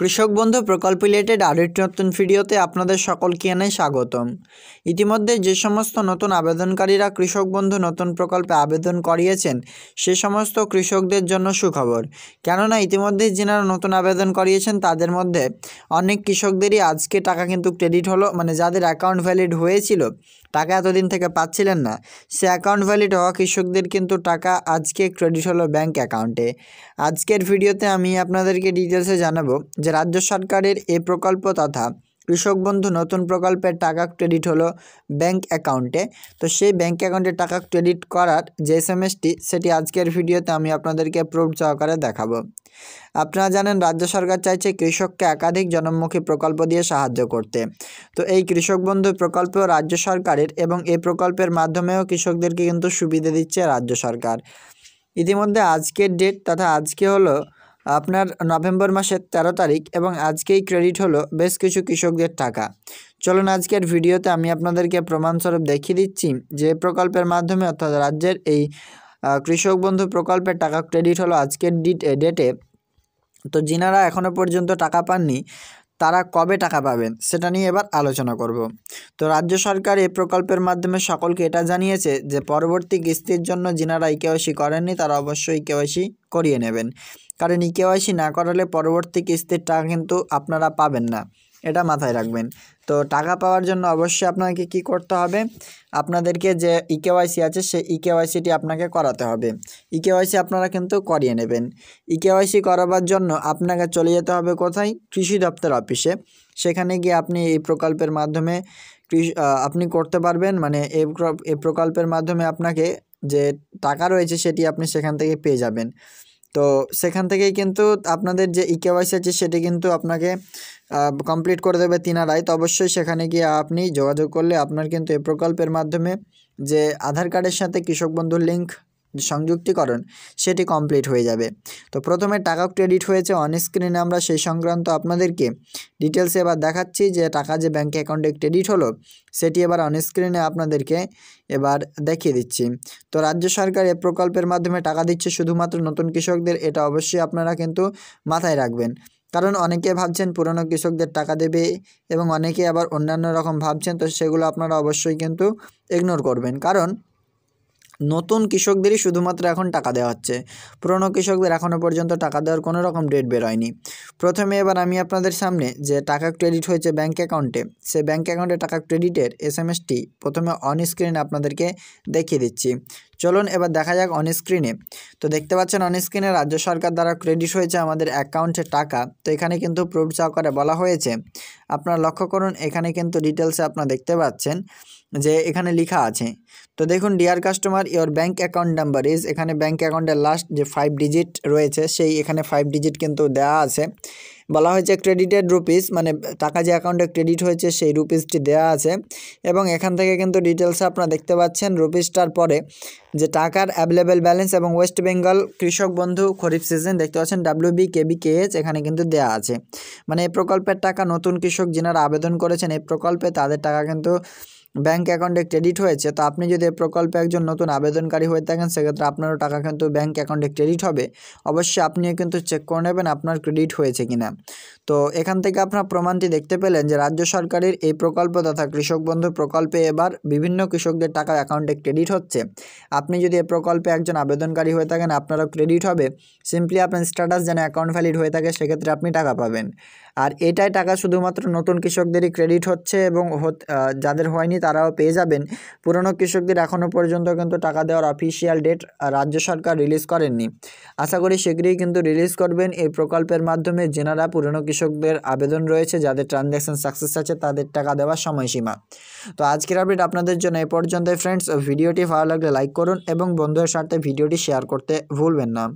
কৃষক বন্ধু প্রকল্প রিলেটেড একটি নতুন ভিডিওতে আপনাদের সকলকে এনে স্বাগতম ইতিমধ্যে যে সমস্ত নতুন আবেদনকারীরা কৃষক বন্ধু নতুন প্রকল্পে আবেদন করিয়েছেন সে সমস্ত কৃষকদের জন্য সুখবর কেননা ইতিমধ্যে যিনারা নতুন আবেদন করিয়েছেন তাদের মধ্যে অনেক কৃষকদেরই আজকে টাকা কিন্তু ক্রেডিট হলো মানে যাদের অ্যাকাউন্ট ভ্যালিড হয়েছিল টাকা এতদিন থেকে পাচ্ছিলেন না সে অ্যাকাউন্ট ভ্যালিড হওয়া কৃষকদের কিন্তু টাকা আজকে ক্রেডিট হলো ব্যাংক অ্যাকাউন্টে আজকের ভিডিওতে আমি আপনাদেরকে ডিটেলসে জানাবো যে রাজ্য সরকারের এ প্রকল্প তথা কৃষক বন্ধু নতুন প্রকল্পের টাকা ক্রেডিট হলো ব্যাংক অ্যাকাউন্টে তো সেই ব্যাংক অ্যাকাউন্টে টাকা ক্রেডিট করার যে এস এম এসটি সেটি আজকের ভিডিওতে আমি আপনাদেরকে প্রুফ সহকারে দেখাবো আপনারা জানেন রাজ্য সরকার চাইছে কৃষককে একাধিক জনমুখী প্রকল্প দিয়ে সাহায্য করতে তো এই কৃষক বন্ধু প্রকল্প রাজ্য সরকারের এবং এই প্রকল্পের মাধ্যমেও কৃষকদেরকে কিন্তু সুবিধা দিচ্ছে রাজ্য সরকার ইতিমধ্যে আজকের ডেট তথা আজকে হলো আপনার নভেম্বর মাসের ১৩ তারিখ এবং আজকেই ক্রেডিট হলো বেশ কিছু কৃষকদের টাকা চলুন আজকের ভিডিওতে আমি আপনাদেরকে প্রমাণস্বরূপ দেখিয়ে দিচ্ছি যে প্রকল্পের মাধ্যমে অর্থাৎ রাজ্যের এই কৃষক বন্ধু প্রকল্পের টাকা ক্রেডিট হলো আজকের ডেটে তো যিনারা এখনও পর্যন্ত টাকা পাননি তারা কবে টাকা পাবেন সেটা নিয়ে এবার আলোচনা করব তো রাজ্য সরকার এই প্রকল্পের মাধ্যমে সকলকে এটা জানিয়েছে যে পরবর্তী কিস্তির জন্য যিনারা ইকেওয়াসি করেননি তারা অবশ্যই ইকেওয়াসি করিয়ে নেবেন কারণ ই কেওয়াইসি না করালে পরবর্তী কিস্তির টাকা কিন্তু আপনারা পাবেন না এটা মাথায় রাখবেন তো টাকা পাওয়ার জন্য অবশ্যই আপনাকে কি করতে হবে আপনাদেরকে যে ই কেওয়াইসি আছে সেই কেওয়াইসিটি আপনাকে করাতে হবে ই কেওয়াইসি আপনারা কিন্তু করিয়ে নেবেন ই কেওয়াইসি করাবার জন্য আপনাকে চলে যেতে হবে কোথায় কৃষি দপ্তর অফিসে সেখানে গিয়ে আপনি এই প্রকল্পের মাধ্যমে আপনি করতে পারবেন মানে এই প্রকল্পের মাধ্যমে আপনাকে যে টাকা রয়েছে সেটি আপনি সেখান থেকে পেয়ে যাবেন তো সেখান থেকেই কিন্তু আপনাদের যে ইকেওয়াইসি e আছে সেটি কিন্তু আপনাকে কমপ্লিট করে দেবে তিনারায় তো অবশ্যই সেখানে গিয়ে আপনি যোগাযোগ করলে আপনার কিন্তু এই প্রকল্পের মাধ্যমে যে আধার কার্ডের সাথে কৃষক বন্ধুর লিঙ্ক সংযুক্তিকরণ সেটি কমপ্লিট হয়ে যাবে তো প্রথমে টাকা ক্রেডিট হয়েছে অন স্ক্রিনে আমরা সেই সংক্রান্ত আপনাদেরকে ডিটেলসে এবার দেখাচ্ছি যে টাকা যে ব্যাঙ্ক অ্যাকাউন্টে ক্রেডিট হলো সেটি এবার অন স্ক্রিনে আপনাদেরকে এবার দেখিয়ে দিচ্ছি তো রাজ্য সরকার এ প্রকল্পের মাধ্যমে টাকা দিচ্ছে শুধুমাত্র নতুন কৃষকদের এটা অবশ্যই আপনারা কিন্তু মাথায় রাখবেন কারণ অনেকে ভাবছেন পুরনো কৃষকদের টাকা দেবে এবং অনেকে আবার অন্যান্য রকম ভাবছেন তো সেগুলো আপনারা অবশ্যই কিন্তু ইগনোর করবেন কারণ নতুন কৃষকদেরই শুধুমাত্র এখন টাকা দেওয়া হচ্ছে পুরনো কৃষকদের এখনও পর্যন্ত টাকা দেওয়ার কোনো রকম ডেট বেরোয়নি প্রথমে এবার আমি আপনাদের সামনে যে টাকা ক্রেডিট হয়েছে ব্যাঙ্ক অ্যাকাউন্টে সে ব্যাঙ্ক অ্যাকাউন্টে টাকা ক্রেডিটের এস এম প্রথমে অন স্ক্রিনে আপনাদেরকে দেখিয়ে দিচ্ছি চলুন এবার দেখা যাক অনস্ক্রিনে তো দেখতে পাচ্ছেন অনস্ক্রিনে রাজ্য সরকার দ্বারা ক্রেডিট হয়েছে আমাদের অ্যাকাউন্টে টাকা তো এখানে কিন্তু প্রুফ সহকারে বলা হয়েছে আপনারা লক্ষ্য করুন এখানে কিন্তু ডিটেলসে আপনারা দেখতে পাচ্ছেন যে এখানে লেখা আছে তো দেখুন dear customer your bank account number is এখানে ব্যাঙ্ক অ্যাকাউন্টের লাস্ট যে ফাইভ ডিজিট রয়েছে সেই এখানে ফাইভ ডিজিট কিন্তু দেওয়া আছে বলা হয়েছে ক্রেডিটেড রুপিস মানে টাকা যে অ্যাকাউন্টে ক্রেডিট হয়েছে সেই রুপিসটি দেওয়া আছে এবং এখান থেকে কিন্তু ডিটেলসে আপনারা দেখতে পাচ্ছেন রুপিসটার পরে যে টাকার অ্যাভেলেবেল ব্যালেন্স এবং ওয়েস্ট বেঙ্গল কৃষক বন্ধু খরিফ সিজন দেখতে পাচ্ছেন ডাব্লিউ বি কেবি কেএচ এখানে কিন্তু দেওয়া আছে মানে এই প্রকল্পের টাকা নতুন কৃষক যেনারা আবেদন করেছেন এই প্রকল্পে তাদের টাকা কিন্তু ব্যাঙ্ক অ্যাকাউন্টে ক্রেডিট হয়েছে তো আপনি যদি প্রকল্পে একজন নতুন আবেদনকারী হয়ে থাকেন সেক্ষেত্রে আপনারও টাকা কিন্তু ব্যাঙ্ক অ্যাকাউন্টে ক্রেডিট হবে অবশ্যই আপনিও কিন্তু চেক করে নেবেন আপনার ক্রেডিট হয়েছে কিনা তো এখান থেকে আপনার প্রমাণটি দেখতে পেলেন যে রাজ্য সরকারের এই প্রকল্প তথা কৃষক বন্ধু প্রকল্পে এবার বিভিন্ন কৃষকদের টাকা অ্যাকাউন্টে ক্রেডিট হচ্ছে আপনি যদি এই প্রকল্পে একজন আবেদনকারী হয়ে থাকেন আপনারও ক্রেডিট হবে সিম্পলি আপনার স্ট্যাটাস যেন অ্যাকাউন্ট ভ্যালিড হয়ে থাকে সেক্ষেত্রে আপনি টাকা পাবেন আর এটাই টাকা শুধুমাত্র নতুন কৃষকদেরই ক্রেডিট হচ্ছে এবং যাদের হয়নি তারাও পেয়ে যাবেন পুরনো কৃষকদের এখনও পর্যন্ত কিন্তু টাকা দেওয়ার অফিসিয়াল ডেট রাজ্য সরকার রিলিজ করেননি আশা করি শীঘ্রই কিন্তু রিলিজ করবেন এই প্রকল্পের মাধ্যমে যেনারা পুরনো কৃষকদের আবেদন রয়েছে যাদের ট্রানজ্যাকশন সাকসেস আছে তাদের টাকা দেওয়ার সময়সীমা তো আজকের আপডেট আপনাদের জন্য এ পর্যন্ত ফ্রেন্ডস ভিডিওটি ভালো লাগলে লাইক করুন এবং বন্ধুদের সাথে ভিডিওটি শেয়ার করতে ভুলবেন না